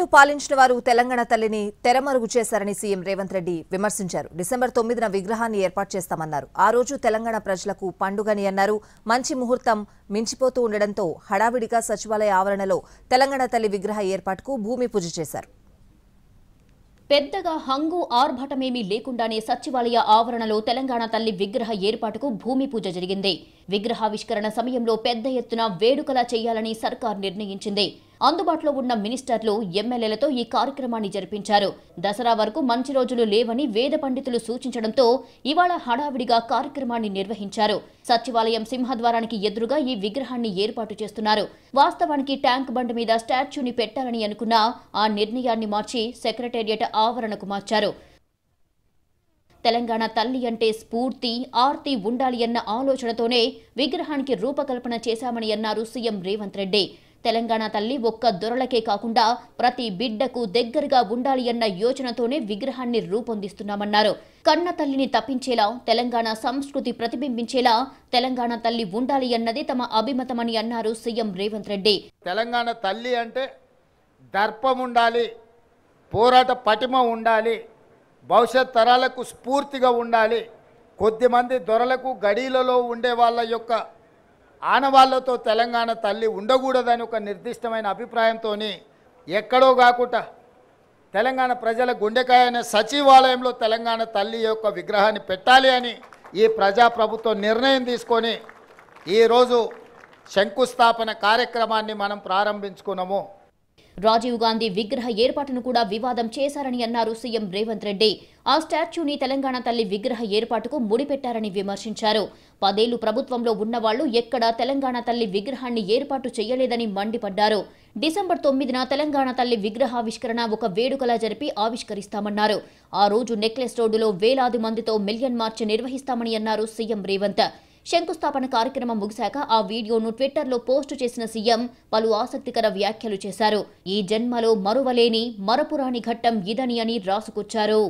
పాలకులు పాలించిన వారు తెలంగాణ తల్లిని తెరమరుగు చేశారని సీఎం రేవంత్ రెడ్డి విమర్శించారు డిసెంబర్ తొమ్మిదిన విగ్రహాన్ని ఏర్పాటు చేస్తామన్నారు ఆ రోజు తెలంగాణ ప్రజలకు పండుగని అన్నారు మంచి ముహూర్తం మించిపోతూ ఉండడంతో హడావిడిగా సచివాలయ ఆవరణలో తెలంగాణ తల్లి విగ్రహ ఏర్పాటుకు భూమి పూజ చేశారు పెద్దగా హంగు ఆర్భటమేమీ లేకుండానే సచివాలయ ఆవరణలో తెలంగాణ తల్లి విగ్రహ ఏర్పాటుకు భూమి పూజ జరిగింది విగ్రహావిష్కరణ సమయంలో పెద్ద ఎత్తున వేడుకలా చేయాలని సర్కార్ నిర్ణయించింది అందుబాటులో ఉన్న మినిస్టర్లు ఎమ్మెల్యేలతో ఈ కార్యక్రమాన్ని జరిపించారు దసరా వరకు మంచి రోజులు లేవని వేద పండితులు సూచించడంతో ఇవాళ హడావిడిగా కార్యక్రమాన్ని నిర్వహించారు సచివాలయం సింహద్వారానికి ఎదురుగా ఈ విగ్రహాన్ని ఏర్పాటు చేస్తున్నారు వాస్తవానికి ట్యాంక్ బండ్ మీద స్టాచ్యూని పెట్టాలని అనుకున్న ఆ నిర్ణయాన్ని మార్చి సెక్రటేరియట్ ఆవరణకు మార్చారు తెలంగాణ తల్లి అంటే స్ఫూర్తి ఆర్తి ఉండాలి అన్న ఆలోచనతోనే విగ్రహానికి రూపకల్పన చేశామని అన్నారు సీఎం రేవంత్ రెడ్డి తెలంగాణ తల్లి ఒక్క దొరలకే కాకుండా ప్రతి బిడ్డకు దగ్గరగా ఉండాలి అన్న యోచనతోనే విగ్రహాన్ని రూపొందిస్తున్నామన్నారు కన్న తల్లిని తప్పించేలా తెలంగాణ సంస్కృతి ప్రతిబింబించేలా తెలంగాణ తల్లి ఉండాలి అన్నదే తమ అభిమతమని అన్నారు సీఎం రేవంత్ రెడ్డి తెలంగాణ తల్లి అంటే దర్పం ఉండాలి పోరాట పటిమ ఉండాలి భవిష్యత్ తరాలకు స్ఫూర్తిగా ఉండాలి కొద్దిమంది దొరలకు గడీలలో ఉండే వాళ్ళ యొక్క ఆనవాళ్లతో తెలంగాణ తల్లి ఉండకూడదని ఒక నిర్దిష్టమైన అభిప్రాయంతో ఎక్కడో కాకుండా తెలంగాణ ప్రజల గుండెకాయ అనే సచివాలయంలో తెలంగాణ తల్లి యొక్క విగ్రహాన్ని పెట్టాలి అని ఈ ప్రజాప్రభుత్వం నిర్ణయం తీసుకొని ఈరోజు శంకుస్థాపన కార్యక్రమాన్ని మనం ప్రారంభించుకున్నాము రాజీవ్ గాంధీ విగ్రహ ఏర్పాటును కూడా వివాదం చేశారని అన్నారు సీఎం రేవంత్ రెడ్డి ఆ స్టాచ్యూని తెలంగాణ తల్లి విగ్రహ ఏర్పాటుకు ముడిపెట్టారని విమర్శించారు పదేళ్లు ప్రభుత్వంలో ఉన్నవాళ్లు ఎక్కడా తెలంగాణ తల్లి విగ్రహాన్ని ఏర్పాటు చేయలేదని మండిపడ్డారు డిసెంబర్ తొమ్మిదిన తెలంగాణ తల్లి విగ్రహావిష్కరణ ఒక వేడుకలా జరిపి ఆవిష్కరిస్తామన్నారు ఆ రోజు నెక్లెస్ రోడ్డులో వేలాది మందితో మిలియన్ మార్చ్ నిర్వహిస్తామని అన్నారు సీఎం రేవంత్ శంకుస్థాపన కార్యక్రమం ముగిశాక ఆ వీడియోను ట్విట్టర్లో పోస్టు చేసిన సీఎం పలు ఆసక్తికర వ్యాఖ్యలు చేశారు ఈ జన్మలో మరువలేని మరపురాని ఘట్టం ఇదని అని రాసుకొచ్చారు